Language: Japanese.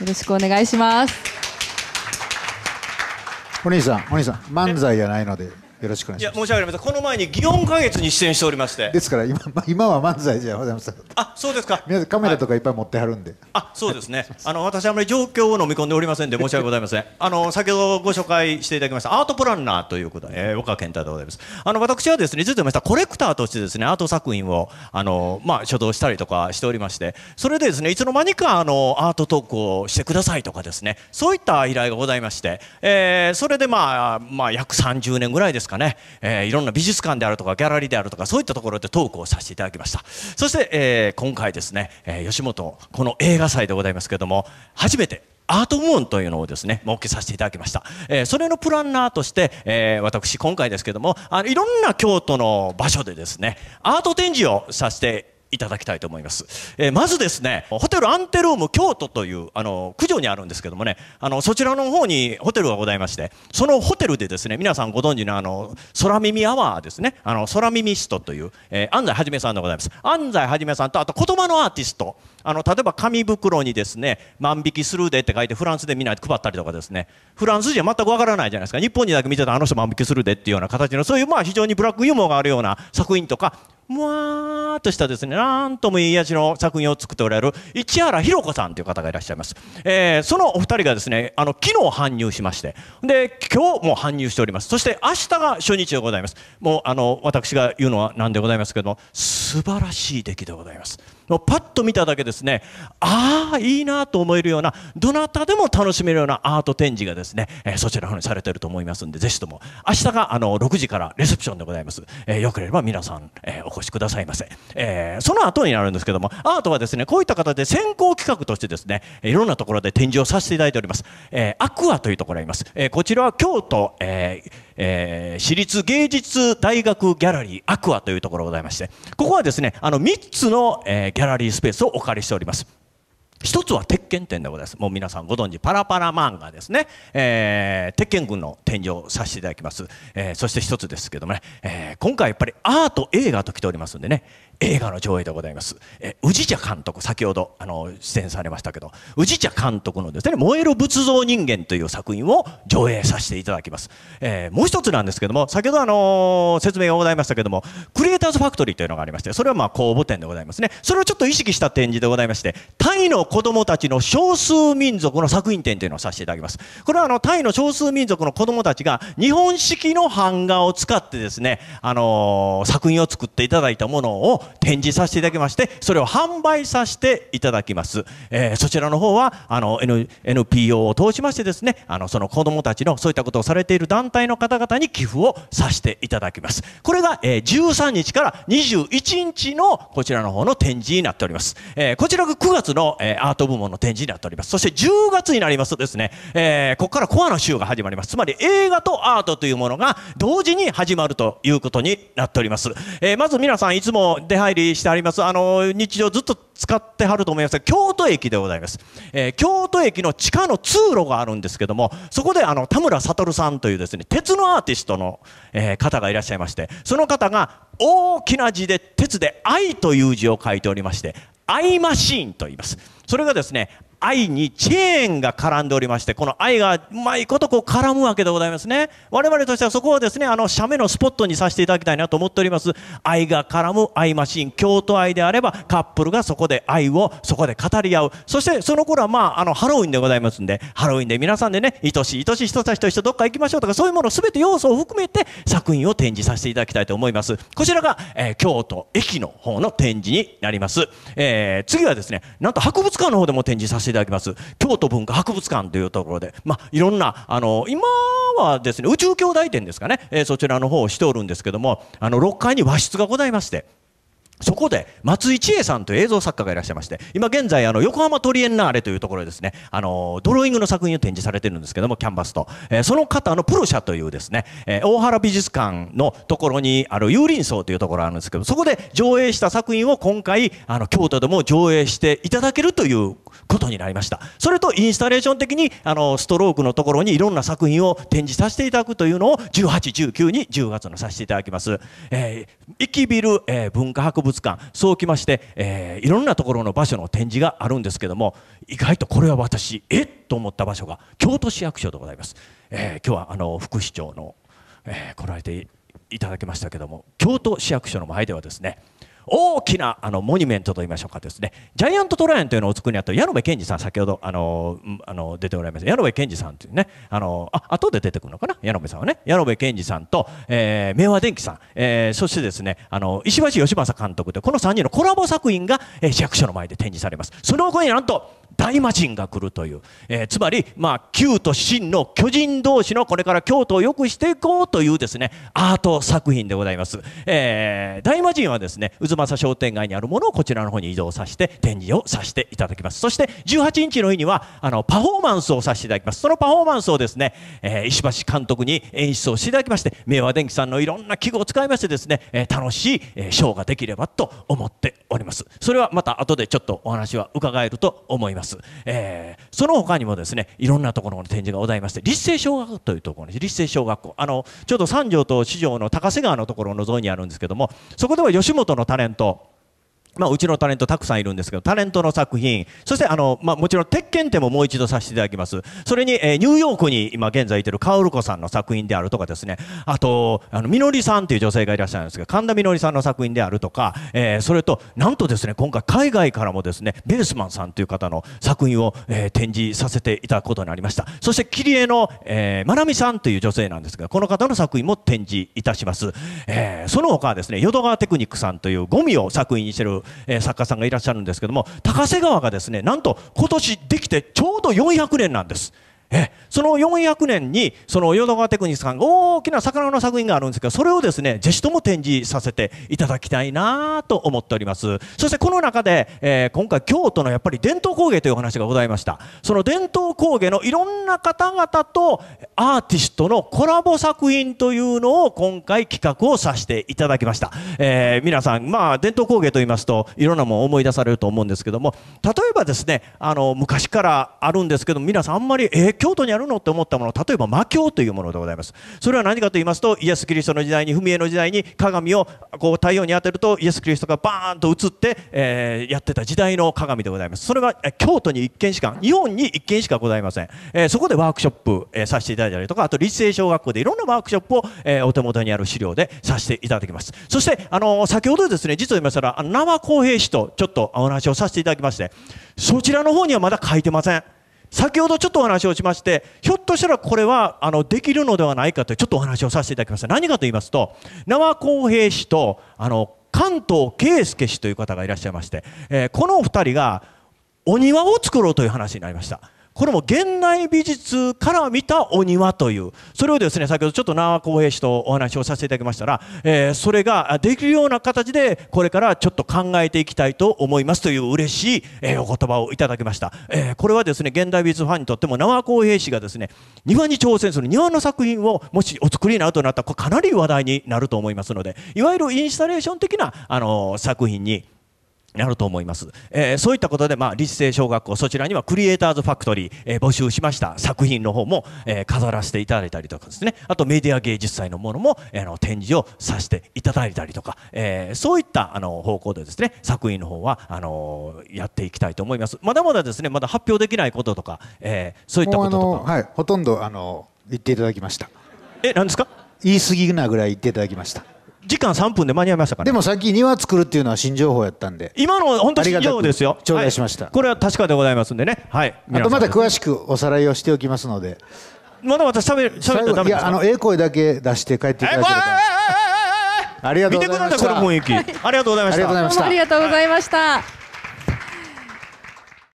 よろしくお願いします。お兄さん、お兄さん、漫才じゃないので。よろしくお願いします。いや申し訳ありません。この前に祇園花月に出演しておりまして。ですから今、まあ、今は漫才じゃございません。あそうですか。皆さんカメラとかいっぱい持ってはるんで。はい、あそうですね。あの私あまり状況を飲み込んでおりませんで申し訳ございません。あの先ほどご紹介していただきましたアートプランナーということで、えー、岡健太でございます。あの私はですねずっとましたコレクターとしてですねアート作品をあのまあ所蔵したりとかしておりまして、それでですねいつの間にかあのアートトークをしてくださいとかですねそういった依頼がございまして、えー、それでまあまあ約30年ぐらいです。ですかね、えー、いろんな美術館であるとかギャラリーであるとかそういったところでトークをさせていただきましたそして、えー、今回ですね、えー、吉本この映画祭でございますけども初めてアート部門というのをですね、設けさせていただきました。えー、それのプランナーとして、えー、私、今回ですけども、あの、いろんな京都の場所でですね、アート展示をさせていただきたいと思います、えー、まずですねホテルアンテローム京都というあの九条にあるんですけどもねあのそちらの方にホテルがございましてそのホテルでですね皆さんご存知のあの空耳アワーですねあの空耳ストという、えー、安西はじめさんでございます安西はじめさんとあと言葉のアーティストあの例えば紙袋にですね万引きするでって書いてフランスでみんな配ったりとかですねフランス人は全くわからないじゃないですか日本にだけ見てたあの人万引きするでっていうような形のそういうまあ非常にブラックユーモアがあるような作品とかもわーっとしたですね、なんとも言い味の作品を作っておられる市原弘子さんという方がいらっしゃいます。えー、そのお二人がですね、あの、昨日搬入しまして、で、今日も搬入しております。そして明日が初日でございます。もう、あの、私が言うのは何でございますけども、素晴らしい出来でございます。パッと見ただけですねああいいなと思えるようなどなたでも楽しめるようなアート展示がですね、えー、そちらの方にされていると思いますのでぜひとも明日があの6時からレセプションでございます、えー、よければ皆さん、えー、お越しくださいませ、えー、その後になるんですけどもアートはですねこういった形で先行企画としてですねいろんなところで展示をさせていただいております、えアクアというところがあります、えこちらは京都、えーえー、私立芸術大学ギャラリーアクアというところございまして、ここはですね、あの3つの、えー、ギャラリースペースをお借りしております。一つは鉄拳展でございますもう皆さんご存知パラパラ漫画ですね、えー、鉄拳軍の展示をさせていただきます、えー、そして一つですけどもね、えー、今回やっぱりアート映画と来ておりますんでね映画の上映でございます、えー、宇治茶監督先ほどあの出演されましたけど宇治茶監督のですね「燃える仏像人間」という作品を上映させていただきます、えー、もう一つなんですけども先ほどあの説明がございましたけどもクターズファクトリーというのがありまして、それはまあ公募展でございますね。それをちょっと意識した展示でございまして、タイの子供たちの少数民族の作品展というのをさせていただきます。これはあの、タイの少数民族の子供たちが日本式の版画を使ってですね、あのー、作品を作っていただいたものを展示させていただきまして、それを販売させていただきます。えー、そちらの方は、あの、N、NPO を通しましてですね、あの、その子供たちのそういったことをされている団体の方々に寄付をさせていただきます。これが、えー、13日から21日のこちらの方の展示になっております。えー、こちらが9月の、えー、アート部門の展示になっております。そして10月になりますとですね、えー、ここからコアの週が始まります。つまり映画とアートというものが同時に始まるということになっております。えまず皆さんいつも出入りしてあります、あの、日常ずっと使ってはると思いますが京都駅でございます、えー、京都駅の地下の通路があるんですけどもそこであの田村悟さんというですね鉄のアーティストの、えー、方がいらっしゃいましてその方が大きな字で鉄で「愛」という字を書いておりまして「愛マシーン」と言いますそれがですね愛にチェーンが絡んでおりまして、この愛がうまいことこう絡むわけでございますね。我々としてはそこをですね、あの、写メのスポットにさせていただきたいなと思っております。愛が絡む愛マシン、京都愛であれば、カップルがそこで愛をそこで語り合う。そしてその頃はまあ、あの、ハロウィンでございますんで、ハロウィンで皆さんでね、愛しい愛しい人たちと一緒どっか行きましょうとか、そういうもの全て要素を含めて作品を展示させていただきたいと思います。こちらが、えー、京都駅の方の展示になります。えー、次はですね、なんと博物館の方でも展示させていただきます京都文化博物館というところで、まあ、いろんなあの今はですね宇宙兄弟展ですかね、えー、そちらの方をしておるんですけどもあの6階に和室がございまして。そこで松井千恵さんという映像作家がいらっしゃいまして今現在あの横浜トリエンナーレというところでですねあのドローイングの作品を展示されてるんですけどもキャンバスと、えその方のプロ社というですね、え大原美術館のところにある有林荘というところがあるんですけどそこで上映した作品を今回あの京都でも上映していただけるということになりましたそれとインスタレーション的にあのストロークのところにいろんな作品を展示させていただくというのを1819に10月のさせていただきます、えー、生きビル、えー、文化博物館そうきまして、えー、いろんなところの場所の展示があるんですけども意外とこれは私えっと思った場所が京都市役所でございます、えー、今日はあの副市長の、えー、来られていただきましたけども京都市役所の前ではですね大きなあのモニュメントといいましょうかですねジャイアントトライアンというのを作りにあった矢野部健二さん先ほどあのあの出ておられました矢野部健二さんというねあのあ後で出てくるのかな矢野部さんはね矢野部健二さんと、えー、明和電機さん、えー、そしてですねあの石橋義正監督でこの3人のコラボ作品が、えー、市役所の前で展示されますその後になんと大魔神が来るという、えー、つまり、まあ、旧と真の巨人同士のこれから京都を良くしていこうというですね、アート作品でございます。えー、大魔神はですね、渦政商店街にあるものをこちらの方に移動させて展示をさせていただきます。そして、18日の日には、あの、パフォーマンスをさせていただきます。そのパフォーマンスをですね、えー、石橋監督に演出をしていただきまして、明和電機さんのいろんな器具を使いましてですね、えー、楽しい、ショーができればと思っております。それはまた後でちょっとお話は伺えると思います。。えー、その他にもですねいろんなところの展示がございまして立成小学校というところに立成小学校あのちょうど三条と四条の高瀬川のところの沿いにあるんですけどもそこでは吉本のタレントまあ、うちのタレントたくさんいるんですけど、タレントの作品、そしてあの、まあ、もちろん、鉄拳展ももう一度させていただきます。それに、えー、ニューヨークに今現在いてるカオルコさんの作品であるとかですね、あと、あの、みのりさんという女性がいらっしゃるんですけど、神田みのりさんの作品であるとか、えー、それと、なんとですね、今回海外からもですね、ベースマンさんという方の作品を、えー、展示させていただくことになりました。そして、切り絵の、えー、まなみさんという女性なんですが、この方の作品も展示いたします。えー、その他はですね、淀川テクニックさんというゴミを作品にしてるえ作家さんがいらっしゃるんですけども高瀬川がですねなんと今年できてちょうど400年なんです。えその400年にその淀川テクニスさんが大きな魚の作品があるんですけどそれをですねぜひとも展示させていただきたいなと思っておりますそしてこの中で、えー、今回京都のやっぱり伝統工芸というお話がございましたその伝統工芸のいろんな方々とアーティストのコラボ作品というのを今回企画をさせていただきました、えー、皆さんまあ伝統工芸と言いますといろんなものを思い出されると思うんですけども例えばですねあの昔からあるんですけど皆さんあんまりええ京都にあるのって思ったもの例えば魔教というものでございますそれは何かと言いますとイエス・キリストの時代に踏み絵の時代に鏡をこう太陽に当てるとイエス・キリストがバーンと映って、えー、やってた時代の鏡でございますそれは京都に1軒しか日本に1軒しかございません、えー、そこでワークショップ、えー、させていただいたりとかあと立成小学校でいろんなワークショップを、えお手元にある資料でさせていただきますそして、あの先ほどですね実を言いましたら生公平氏とちょっとお話をさせていただきましてそちらの方にはまだ書いてません先ほどちょっとお話をしまして、ひょっとしたらこれはあのできるのではないかとちょっとお話をさせていただきました。何かと言いますと、名和康平氏とあの関東圭介氏という方がいらっしゃいまして、えー、この2人がお庭を作ろうという話になりました。これも現代美術から見たお庭というそれをですね先ほどちょっと縄公平氏とお話をさせていただきましたら、えー、それができるような形でこれからちょっと考えていきたいと思いますという嬉しい、えー、お言葉をいただきました、えー、これはですね現代美術ファンにとっても縄公平氏がですね庭に挑戦する庭の作品をもしお作りになるとなったらかなり話題になると思いますのでいわゆるインスタレーション的なあの作品になると思います、えー、そういったことで、まあ、立成小学校そちらにはクリエイターズファクトリー、えー、募集しました作品の方も、えー、飾らせていただいたりとかですねあとメディア芸術祭のものも、えー、の展示をさせていただいたりとか、えそういったあの方向でですね作品の方はあのやっていきたいと思いますまだまだですねまだ発表できないこととか、えそういったこととか、はい、ほとんどあの言っていただきましたえ何ですか言い過ぎなぐらい言っていただきました時間3分で間に合いましたから、ね、でもさっき庭作るっていうのは新情報やったんで今の本当新情報ですよ頂戴しました、はい、これは確かでございますんでねはいあとまた詳しくおさらいをしておきますのでまだ私しゃべしゃべったらダメですかいやあのええ声だけ出して帰っていただければありがとうございました見てくださいこの雰囲気、はい、ありがとうございましたありがとうございました